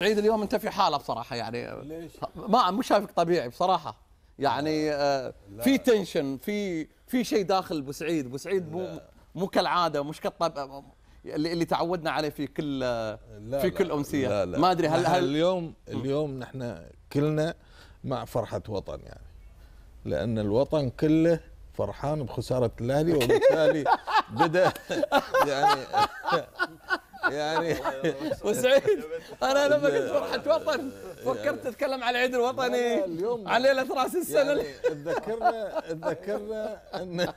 سعيد اليوم انت في حاله بصراحه يعني ليش؟ ما مو شايفك طبيعي بصراحه يعني آه، في تنشن في في شيء داخل ابو سعيد ابو سعيد مو مو كالعاده مش كالطب آه، اللي, اللي تعودنا عليه في كل آه، لا في كل امسيه لا لا ما ادري هل, هل اليوم اليوم نحن كلنا مع فرحه وطن يعني لان الوطن كله فرحان بخساره الاهلي وبالتالي بدا يعني يعني وسعيد انا لما قلت فرحه وطن فكرت يعني اتكلم على العيد الوطني اليوم على ليله راس السنه يعني تذكرنا تذكرنا ان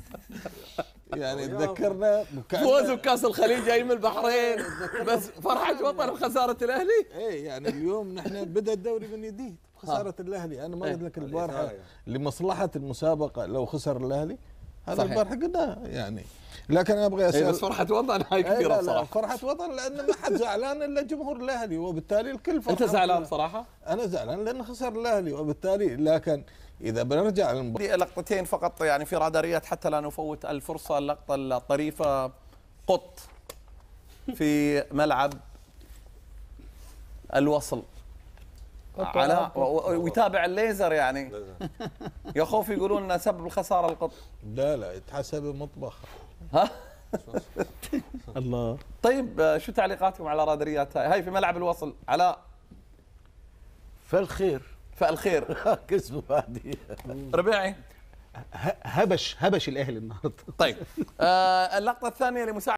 يعني تذكرنا فوز بكاس الخليج جاي من البحرين إيه، بس فرحه وطن بخساره الاهلي اي يعني اليوم نحن بدا الدوري من جديد بخساره الاهلي انا ما قلت لك إيه، البارحه لمصلحه المسابقه لو خسر الاهلي هذا البارحة قلنا يعني لكن انا ابغى إيه، اسال بس فرحه وطن هاي إيه، كبيره بصراحه فرحه وطن لان ما حد زعلان الا جمهور الاهلي وبالتالي الكل فرحان انت زعلان بصراحه؟ انا زعلان لان خسر الاهلي وبالتالي لكن اذا بنرجع للمباراه لقطتين فقط يعني في راداريات حتى لا نفوت الفرصه اللقطه الطريفه قط في ملعب الوصل على ويتابع الليزر يعني خوف يقولون لنا سبب الخساره القط لا لا يتحسب مطبخ ها الله طيب آه، شو تعليقاتكم على رادريات هاي, هاي في ملعب الوصل علاء فالخير فالخير كسبوا بعدين ربيعي هبش هبش الاهلي النهارده طيب آه اللقطه الثانيه لمساعده